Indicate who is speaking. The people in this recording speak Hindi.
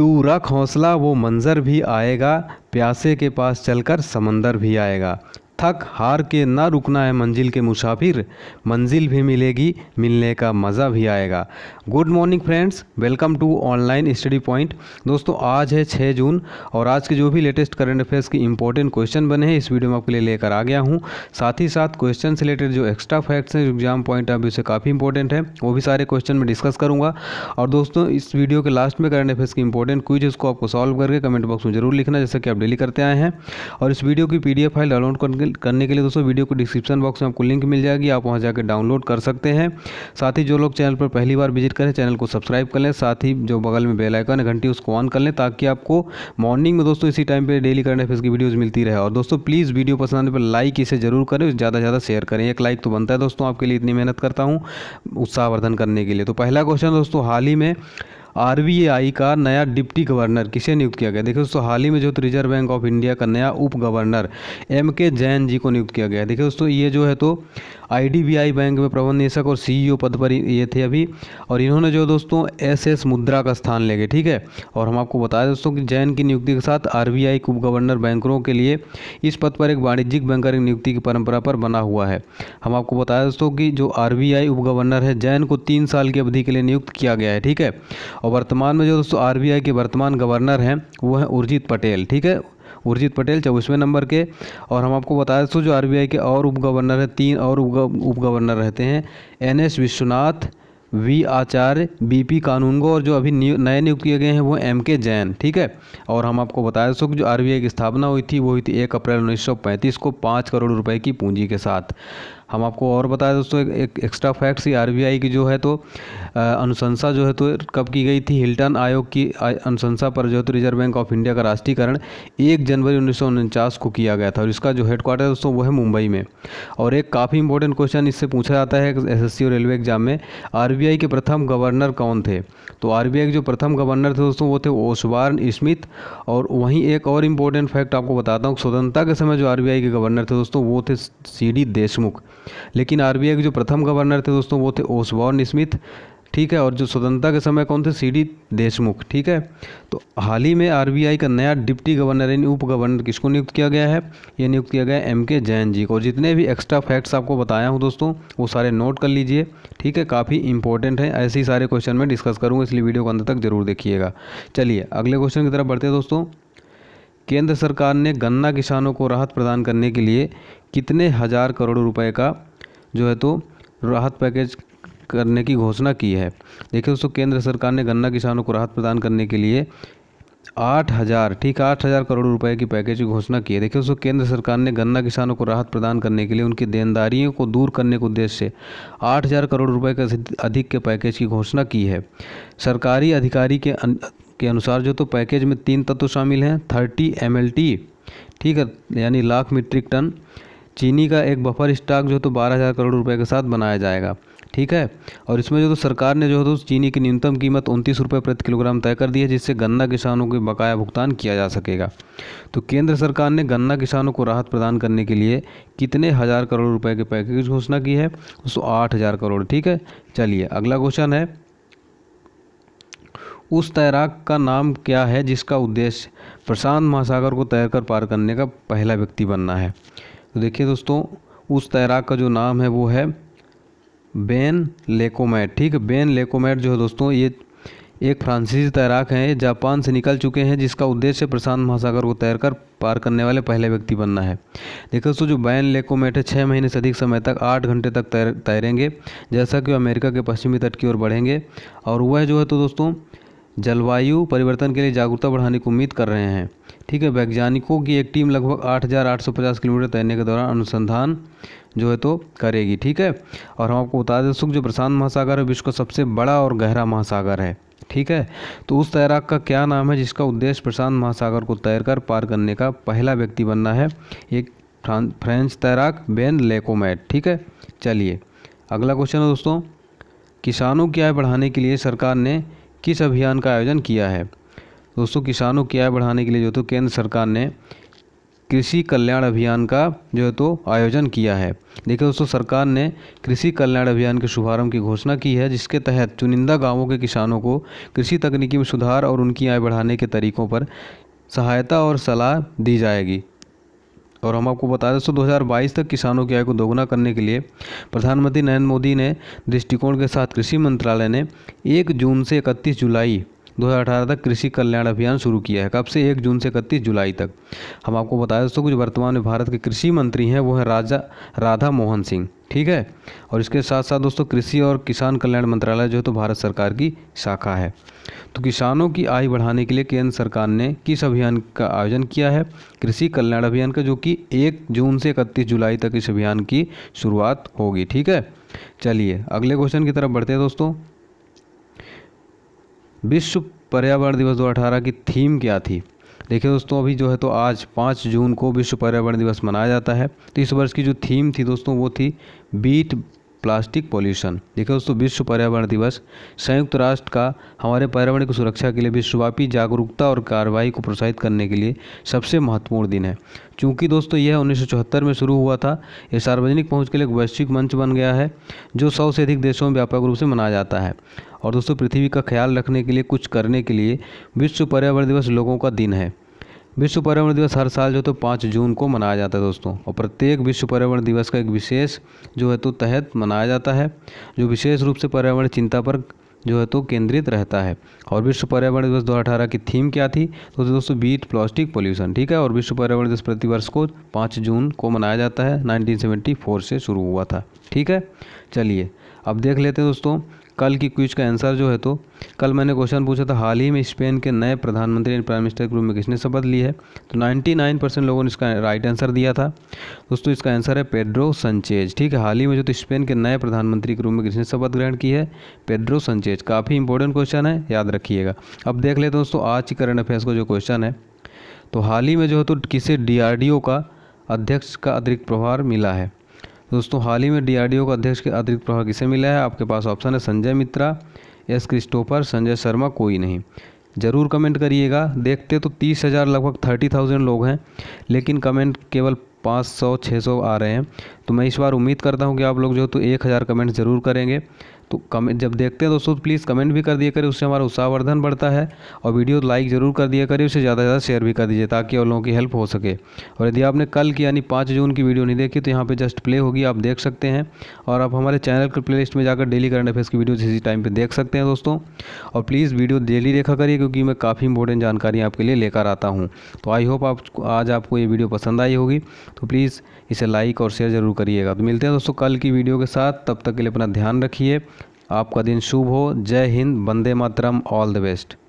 Speaker 1: तू रख हौसला वो मंज़र भी आएगा प्यासे के पास चलकर समंदर भी आएगा थक हार के ना रुकना है मंजिल के मुसाफिर मंजिल भी मिलेगी मिलने का मज़ा भी आएगा good morning friends welcome to online study point दोस्तों आज है 6 जून और आज के जो भी लेटेस्ट करंट अफेयर्स के इंपॉर्टेंट क्वेश्चन बने हैं इस वीडियो में आपके लिए लेकर आ गया हूँ साथ ही साथ क्वेश्चन से रिलेटेड जो एक्स्ट्रा फैक्ट्स हैं एग्जाम पॉइंट ऑफ व्यू से काफ़ी इंपॉर्टेंट है वो भी सारे क्वेश्चन में डिस्कस करूँगा और दोस्तों इस वीडियो के लास्ट में करंट अफेयर्स की इंपॉर्टेंट क्विज उसको आपको सॉल्व करके कमेंट बॉक्स में जरूर लिखना जैसे कि आप डेली करते आए हैं और इस वीडियो की पी फाइल डाउनलोड करने के लिए दोस्तों वीडियो को डिस्क्रिप्शन बॉक्स में आपको लिंक मिल जाएगी आप वहाँ जाकर डाउनलोड कर सकते हैं साथ ही जो लोग चैनल पर पहली बार विजिट करें चैनल को सब्सक्राइब कर लें साथ ही जो बगल में बेलाइकन है घंटी उसको ऑन कर लें ताकि आपको मॉर्निंग में दोस्तों इसी टाइम पर डेली करंट अफेयर्स की वीडियोज़ मिलती रहे और दोस्तों प्लीज़ वीडियो पसंद आने पर लाइक इसे जरूर करें ज़्यादा से ज़्यादा शेयर करें एक लाइक तो बनता है दोस्तों आपके लिए इतनी मेहनत करता हूँ उत्साहवर्धन करने के लिए तो पहला क्वेश्चन दोस्तों हाल ही में आरबीआई का नया डिप्टी गवर्नर किसे नियुक्त किया गया देखिए दोस्तों हाल ही में जो तो रिजर्व बैंक ऑफ इंडिया का नया उप गवर्नर एम के जैन जी को नियुक्त किया गया देखिए दोस्तों ये जो है तो आईडीबीआई बैंक में प्रबंध निदेशक और सीईओ पद पर ये थे अभी और इन्होंने जो दोस्तों एस एस मुद्रा का स्थान ले गए ठीक है और हम आपको बताया दोस्तों कि जैन की नियुक्ति के साथ आरबीआई उप गवर्नर बैंकरों के लिए इस पद पर एक वाणिज्यिक बैंकर की नियुक्ति की परंपरा पर बना हुआ है हम आपको बताया दोस्तों की जो आर उप गवर्नर है जैन को तीन साल की अवधि के लिए नियुक्त किया गया है ठीक है और वर्तमान में जो दोस्तों आर के वर्तमान गवर्नर हैं वो हैं उर्जित पटेल ठीक है उर्जित पटेल चौबीसवें नंबर के और हम आपको बता दें जो आर के और उप गवर्नर हैं तीन और उप गवर्नर रहते हैं N S Vishwanathan V Acharya BP Kanungo और जो अभी नए नियुक्त किए गए हैं वो एम के जैन ठीक है और हम आपको बता दें कि जो आर की स्थापना हुई थी वो हुई थी एक अप्रैल 1935 को पाँच करोड़ रुपए की पूंजी के साथ हम आपको और बताएं दोस्तों एक एक्स्ट्रा फैक्ट्स कि आरबीआई की जो है तो अनुशंसा जो है तो कब की गई थी हिल्टन आयोग की अनुशंसा पर जो है तो रिजर्व बैंक ऑफ इंडिया का राष्ट्रीयकरण एक जनवरी उन्नीस को किया गया था और इसका जो हेडक्वार्टर है दोस्तों वो है मुंबई में और एक काफ़ी इंपॉर्टेंट क्वेश्चन इससे पूछा जाता है एस और रेलवे एग्जाम में आर के प्रथम गवर्नर कौन थे तो आर के जो प्रथम गवर्नर थे दोस्तों वो थे ओसवार स्मिथ और वहीं एक और इम्पोर्टेंट फैक्ट आपको बताता हूँ स्वतंत्रता के समय जो आर के गवर्नर थे दोस्तों वो थे सी देशमुख लेकिन आर के जो प्रथम गवर्नर थे दोस्तों वो थे ओसबॉर्न स्मिथ ठीक है और जो स्वतंत्रता के समय कौन थे सी डी देशमुख ठीक है तो हाल ही में आरबीआई का नया डिप्टी गवर्नर यानी उप गवर्नर किसको नियुक्त किया गया है ये नियुक्त किया गया है एम के जैन जी को और जितने भी एक्स्ट्रा फैक्ट्स आपको बताया हूँ दोस्तों वो सारे नोट कर लीजिए ठीक है काफ़ी इंपॉर्टेंट है ऐसे ही सारे क्वेश्चन में डिस्कस करूँगा इसलिए वीडियो को अंत तक जरूर देखिएगा चलिए अगले क्वेश्चन की तरफ बढ़ते हैं दोस्तों केंद्र सरकार ने गन्ना किसानों को राहत प्रदान करने के लिए कितने हज़ार करोड़ रुपए का जो है तो राहत पैकेज करने की घोषणा की है देखिए दोस्तों केंद्र सरकार ने गन्ना किसानों को राहत प्रदान करने के लिए आठ हज़ार ठीक आठ हज़ार करोड़ रुपए की पैकेज की घोषणा की है देखिए दोस्तों केंद्र सरकार ने गन्ना किसानों को राहत प्रदान करने के लिए उनकी देनदारियों को दूर करने के उद्देश्य से आठ हज़ार करोड़ रुपए का अधिक के पैकेज की घोषणा की है सरकारी अधिकारी के के अनुसार जो तो पैकेज में तीन तत्व शामिल हैं थर्टी एम ठीक है यानी लाख मीट्रिक टन चीनी का एक बफर स्टॉक जो तो बारह हज़ार करोड़ रुपए के साथ बनाया जाएगा ठीक है और इसमें जो तो सरकार ने जो है तो चीनी की न्यूनतम कीमत उनतीस रुपये प्रति किलोग्राम तय कर दी है जिससे गन्ना किसानों के बकाया भुगतान किया जा सकेगा तो केंद्र सरकार ने गन्ना किसानों को राहत प्रदान करने के लिए कितने हज़ार करोड़ रुपए के पैकेज घोषणा की है उसको आठ हज़ार करोड़ ठीक है चलिए अगला क्वेश्चन है उस तैराक का नाम क्या है जिसका उद्देश्य प्रशांत महासागर को तैरकर पार करने का पहला व्यक्ति बनना है तो देखिए दोस्तों उस तैराक का जो नाम है वो है बेन लेकोमैट ठीक है बेन लेकोमैट जो है दोस्तों ये एक फ्रांसीसी तैराक हैं जापान से निकल चुके हैं जिसका उद्देश्य प्रशांत महासागर को तैरकर पार करने वाले पहले व्यक्ति बनना है देखो दोस्तों जो बैन लेकोमेट है छः महीने से अधिक समय तक आठ घंटे तक तैर तैरेंगे जैसा कि वो अमेरिका के पश्चिमी तट की ओर बढ़ेंगे और वह जो है तो दोस्तों जलवायु परिवर्तन के लिए जागरूकता बढ़ाने की उम्मीद कर रहे हैं ठीक है वैज्ञानिकों की एक टीम लगभग 8,850 किलोमीटर तैरने के दौरान अनुसंधान जो है तो करेगी ठीक है और हम आपको बता दें सुख जो प्रशांत महासागर है विश्व का सबसे बड़ा और गहरा महासागर है ठीक है तो उस तैराक का क्या नाम है जिसका उद्देश्य प्रशांत महासागर को तैरकर पार करने का पहला व्यक्ति बनना है एक फ्रेंच तैराक बेन लेकोमैट ठीक है चलिए अगला क्वेश्चन है दोस्तों किसानों की आय बढ़ाने के लिए सरकार ने किस अभियान का आयोजन किया है दोस्तों किसानों की आय बढ़ाने के लिए जो तो केंद्र सरकार ने कृषि कल्याण अभियान का जो है तो आयोजन किया है देखिए दोस्तों सरकार ने कृषि कल्याण अभियान के शुभारंभ की घोषणा की है जिसके तहत चुनिंदा गांवों के किसानों को कृषि तकनीकी में सुधार और उनकी आय बढ़ाने के तरीकों पर सहायता और सलाह दी जाएगी और हम आपको बता दें सो दो तक किसानों की आय को दोगुना करने के लिए प्रधानमंत्री नरेंद्र मोदी ने दृष्टिकोण के साथ कृषि मंत्रालय ने एक जून से इकतीस जुलाई 2018 तक कृषि कल्याण अभियान शुरू किया है कब से एक जून से इकतीस जुलाई तक हम आपको बताए दोस्तों कुछ वर्तमान में भारत के कृषि मंत्री हैं वो हैं राजा राधा मोहन सिंह ठीक है और इसके साथ साथ दोस्तों कृषि और किसान कल्याण मंत्रालय जो है तो भारत सरकार की शाखा है तो किसानों की आय बढ़ाने के लिए केंद्र सरकार ने किस अभियान का आयोजन किया है कृषि कल्याण अभियान का जो कि एक जून से इकतीस जुलाई तक इस अभियान की शुरुआत होगी ठीक है चलिए अगले क्वेश्चन की तरफ बढ़ते हैं दोस्तों विश्व पर्यावरण दिवस 2018 की थीम क्या थी देखिए दोस्तों अभी जो है तो आज पाँच जून को विश्व पर्यावरण दिवस मनाया जाता है तो इस वर्ष की जो थीम थी दोस्तों वो थी बीट प्लास्टिक पॉल्यूशन देखिए दोस्तों विश्व पर्यावरण दिवस संयुक्त राष्ट्र का हमारे पर्यावरण की सुरक्षा के लिए विश्वव्यापी जागरूकता और कार्रवाई को प्रोत्साहित करने के लिए सबसे महत्वपूर्ण दिन है क्योंकि दोस्तों यह उन्नीस में शुरू हुआ था यह सार्वजनिक पहुँच के लिए एक वैश्विक मंच बन गया है जो सौ से अधिक देशों में व्यापक रूप से मनाया जाता है और दोस्तों पृथ्वी का ख्याल रखने के लिए कुछ करने के लिए विश्व पर्यावरण दिवस लोगों का दिन है विश्व पर्यावरण दिवस हर साल जो तो पाँच जून को मनाया जाता है दोस्तों और प्रत्येक विश्व पर्यावरण दिवस का एक विशेष जो है तो तहत मनाया जाता है जो विशेष रूप से पर्यावरण चिंता पर जो है तो केंद्रित रहता है और विश्व पर्यावरण दिवस दो हज़ार की थीम क्या थी तो दोस्तों बीट प्लास्टिक पोल्यूशन ठीक है और विश्व पर्यावरण दिवस प्रतिवर्ष को पाँच जून को मनाया जाता है 1974 से शुरू हुआ था ठीक है चलिए अब देख लेते हैं दोस्तों कल की क्विज का आंसर जो है तो कल मैंने क्वेश्चन पूछा था हाल ही में स्पेन के नए प्रधानमंत्री एंड प्राइम मिनिस्टर के रूप में किसने शपथ ली है तो 99 परसेंट लोगों ने इसका राइट आंसर दिया था दोस्तों इसका आंसर है पेड्रो संचेज ठीक है हाल ही में जो तो स्पेन के नए प्रधानमंत्री के रूप में किसने शपथ ग्रहण की है पेड्रो संचेज काफ़ी इंपॉर्टेंट क्वेश्चन है याद रखिएगा अब देख लेते हैं दोस्तों आज के करंट अफेयर्स का जो क्वेश्चन है तो हाल ही में जो है तो किसे डी का अध्यक्ष का अतिरिक्त प्रभार मिला है दोस्तों हाल ही में डीआरडीओ का अध्यक्ष के अतिरिक्त प्रभार किसे मिला है आपके पास ऑप्शन है संजय मित्रा एस क्रिस्टोफर संजय शर्मा कोई नहीं ज़रूर कमेंट करिएगा देखते तो तीस हज़ार लगभग थर्टी थाउजेंड लोग हैं लेकिन कमेंट केवल पाँच सौ छः सौ आ रहे हैं तो मैं इस बार उम्मीद करता हूँ कि आप लोग जो तो एक हज़ार कमेंट ज़रूर करेंगे तो कमेंट जब देखते हैं दोस्तों तो प्लीज़ कमेंट भी कर दिया करें उससे हमारा उत्साहवर्धन बढ़ता है और वीडियो लाइक ज़रूर कर दिया करें उससे ज़्यादा से ज़्यादा शेयर भी कर दीजिए ताकि और लोगों की हेल्प हो सके और यदि आपने कल की यानी पाँच जून की वीडियो नहीं देखी तो यहाँ पर जस्ट प्ले होगी आप देख सकते हैं और आप हमारे चैनल के प्ले में जाकर डेली करंट अफेयर्स की वीडियो इसी टाइम पर देख सकते हैं दोस्तों और प्लीज़ वीडियो डेली देखा करिए क्योंकि मैं काफ़ी इंपॉर्टेंट जानकारी आपके लिए लेकर आता हूँ तो आई होप आप आज आपको ये वीडियो पसंद आई होगी तो प्लीज़ इसे लाइक और शेयर ज़रूर करिएगा तो मिलते हैं दोस्तों कल की वीडियो के साथ तब तक के लिए अपना ध्यान रखिए आपका दिन शुभ हो जय हिंद वंदे मातरम ऑल द बेस्ट